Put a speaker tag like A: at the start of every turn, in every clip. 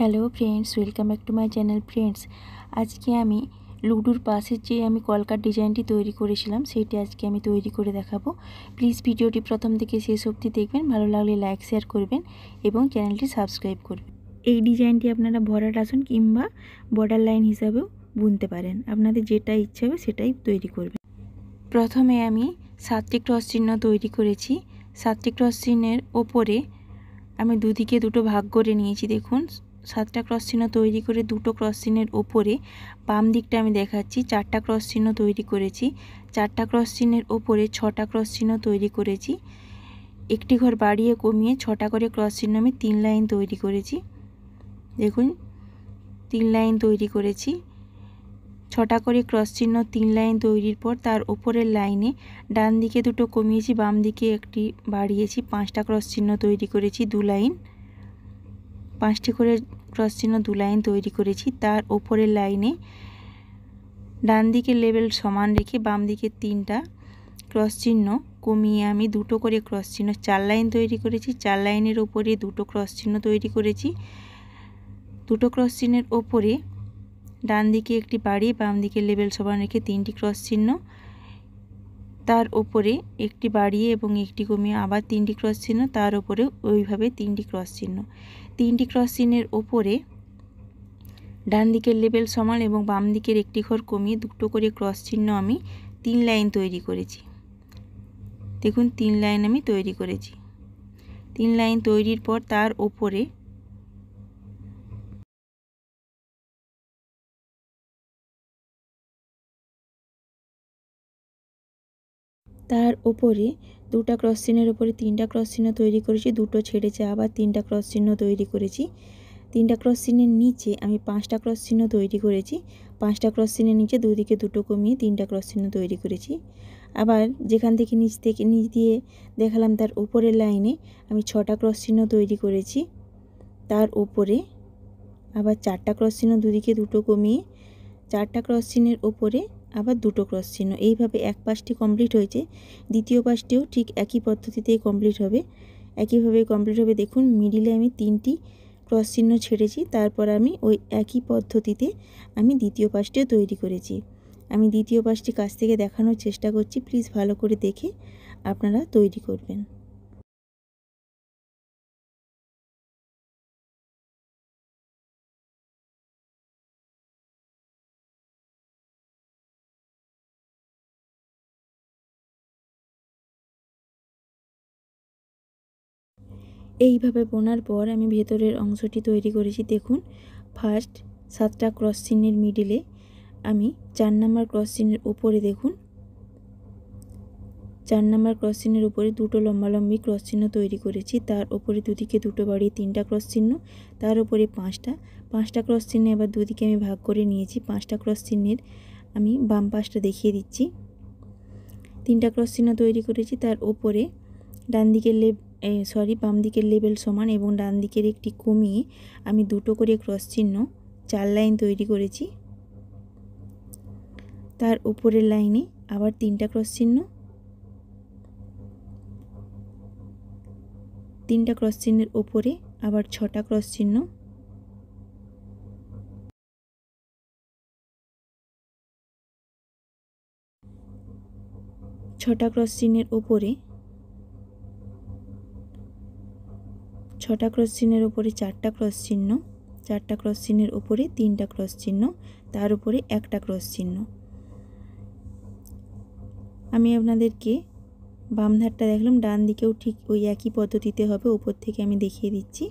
A: hello friends welcome back to my channel friends আজকে আমি লুডুর পাশের যে আমি কলকার ডিজাইনটি তৈরি করেছিলাম সেইটি আজকে আমি তৈরি করে দেখাবো প্লিজ ভিডিওটি প্রথম থেকে শেষ অবধি দেখবেন ভালো লাগলে লাইক শেয়ার করবেন এবং চ্যানেলটি সাবস্ক্রাইব করবেন এই ডিজাইনটি আপনারা ভরাট আসন কিংবা বর্ডার লাইন হিসাবেও বুনতে পারেন আপনাদের যেটা ইচ্ছে হবে সেটাই তৈরি করবেন প্রথমে আমি সাতটি ক্রস চিহ্ন তৈরি করেছি সাতটি ক্রস চিহ্নের ওপরে আমি দুদিকে দুটো ভাগ করে নিয়েছি দেখুন সাতটা ক্রস চিহ্ন তৈরি করে দুটো ক্রস চিহ্নের ওপরে বাম দিকটা আমি দেখাচ্ছি চারটা ক্রস চিহ্ন তৈরি করেছি চারটা ক্রস চিহ্নের ওপরে ছটা ক্রস চিহ্ন তৈরি করেছি একটি ঘর বাড়িয়ে কমিয়ে ছটা করে ক্রস চিহ্ন আমি তিন লাইন তৈরি করেছি দেখুন তিন লাইন তৈরি করেছি ছটা করে ক্রস চিহ্ন তিন লাইন তৈরির পর তার ওপরের লাইনে ডান দিকে দুটো কমিয়েছি বাম দিকে একটি বাড়িয়েছি পাঁচটা ক্রস চিহ্ন তৈরি করেছি দু লাইন পাঁচটি করে ক্রস চিহ্ন দু লাইন তৈরি করেছি তার ওপরের লাইনে ডান দিকে লেভেল সমান রেখে বাম দিকে তিনটা ক্রস চিহ্ন কমিয়ে আমি দুটো করে ক্রস চিহ্ন চার লাইন তৈরি করেছি চার লাইনের ওপরে দুটো ক্রস চিহ্ন তৈরি করেছি দুটো ক্রস চিহ্নের ওপরে ডান দিকে একটি বাড়ি বাম দিকে লেবেল সমান রেখে তিনটি ক্রস চিহ্ন তার ওপরে একটি বাড়িয়ে এবং একটি কমিয়ে আবার তিনটি ক্রস চিহ্ন তার ওপরে ওইভাবে তিনটি ক্রস চিহ্ন তিনটি ক্রস চিহ্নের ওপরে ডান দিকের লেবেল সমান এবং বাম দিকের একটি ঘর কমিয়ে দুটো করে ক্রস চিহ্ন আমি তিন লাইন তৈরি করেছি দেখুন তিন লাইন আমি তৈরি করেছি তিন লাইন তৈরির পর তার ওপরে তার ওপরে দুটা ক্রস চিহ্নের ওপরে তিনটা ক্রস চিহ্ন তৈরি করেছি দুটো ছেড়েছে আবার তিনটা ক্রস চিহ্ন তৈরি করেছি তিনটা ক্রস চিহ্নের নিচে আমি পাঁচটা ক্রস চিহ্ন তৈরি করেছি পাঁচটা ক্রস চিহ্নের নিচে দুদিকে দুটো কমিয়ে তিনটা ক্রস চিহ্ন তৈরি করেছি আবার যেখান থেকে নিচ থেকে নিচ দিয়ে দেখালাম তার উপরের লাইনে আমি ছটা ক্রস চিহ্ন তৈরি করেছি তার উপরে আবার চারটা ক্রস চিহ্ন দুদিকে দুটো কমিয়ে চারটা ক্রস চিহ্নের ওপরে আবার দুটো ক্রস চিহ্ন এইভাবে এক পাশটি কমপ্লিট হয়েছে দ্বিতীয় পাশটিও ঠিক একই পদ্ধতিতে কমপ্লিট হবে একইভাবে কমপ্লিট হবে দেখুন মিডিলে আমি তিনটি ক্রস চিহ্ন ছেড়েছি তারপর আমি ওই একই পদ্ধতিতে আমি দ্বিতীয় পাশটিও তৈরি করেছি আমি দ্বিতীয় পাশটি কাছ থেকে দেখানোর চেষ্টা করছি প্লিজ ভালো করে দেখে আপনারা তৈরি করবেন এইভাবে বোনার পর আমি ভেতরের অংশটি তৈরি করেছি দেখুন ফার্স্ট সাতটা ক্রস চিহ্নের মিডিলে আমি চার নাম্বার ক্রস চিহ্নের উপরে দেখুন চার নাম্বার ক্রস চিহ্নের উপরে দুটো লম্বালম্বি ক্রস চিহ্ন তৈরি করেছি তার উপরে দুদিকে দুটো বাড়ি তিনটা ক্রস চিহ্ন তার উপরে পাঁচটা পাঁচটা ক্রস চিহ্নে এবার দুদিকে আমি ভাগ করে নিয়েছি পাঁচটা ক্রস চিহ্নের আমি বাম পাশটা দেখিয়ে দিচ্ছি তিনটা ক্রস চিহ্ন তৈরি করেছি তার ওপরে ডান দিকে লেফট সরি বাম দিকের লেবেল সমান এবং ডান দিকের একটি কমিয়ে আমি দুটো করে ক্রস চিহ্ন চার লাইন তৈরি করেছি তার উপরের লাইনে আবার তিনটা ক্রস চিহ্ন তিনটা ক্রস চিহ্নের ওপরে আবার ছটা ক্রস চিহ্ন ছটা ক্রস চিহ্নের ওপরে ছটা ক্রস চিহ্নের উপরে চারটা ক্রস চিহ্ন চারটা ক্রস চিহ্নের উপরে তিনটা ক্রস চিহ্ন তার উপরে একটা ক্রস চিহ্ন আমি আপনাদেরকে বাম ধারটা দেখলাম ডান দিকেও ঠিক ওই একই পদ্ধতিতে হবে উপর থেকে আমি দেখিয়ে দিচ্ছি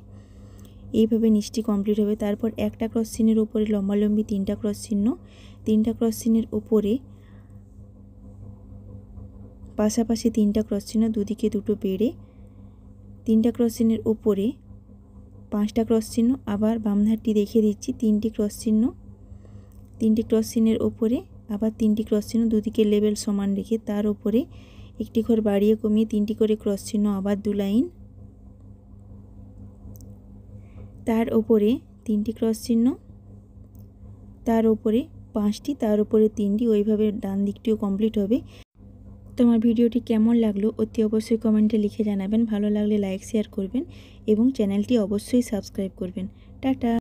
A: এইভাবে নিচটি কমপ্লিট হবে তারপর একটা ক্রস চিহ্নের উপরে লম্বালম্বি তিনটা ক্রস চিহ্ন তিনটা ক্রস চিহ্নের উপরে পাশাপাশি তিনটা ক্রস চিহ্ন দুদিকে দুটো বেড়ে তিনটা ক্রস চিহ্নের উপরে পাঁচটা ক্রস চিহ্ন আবার বাম ধারটি দেখিয়ে দিচ্ছি তিনটি ক্রস চিহ্ন তিনটি ক্রস চিহ্নের উপরে আবার তিনটি ক্রস চিহ্ন দুদিকে লেভেল সমান রেখে তার উপরে একটি ঘর বাড়িয়ে কমিয়ে তিনটি করে ক্রস চিহ্ন আবার দু লাইন তার ওপরে তিনটি ক্রস চিহ্ন তার ওপরে পাঁচটি তার উপরে তিনটি ওইভাবে ডান দিকটিও কমপ্লিট হবে তো আমার ভিডিওটি কেমন লাগলো অতি অবশ্যই কমেন্টে লিখে জানাবেন ভালো লাগলে লাইক শেয়ার করবেন এবং চ্যানেলটি অবশ্যই সাবস্ক্রাইব করবেন টাটা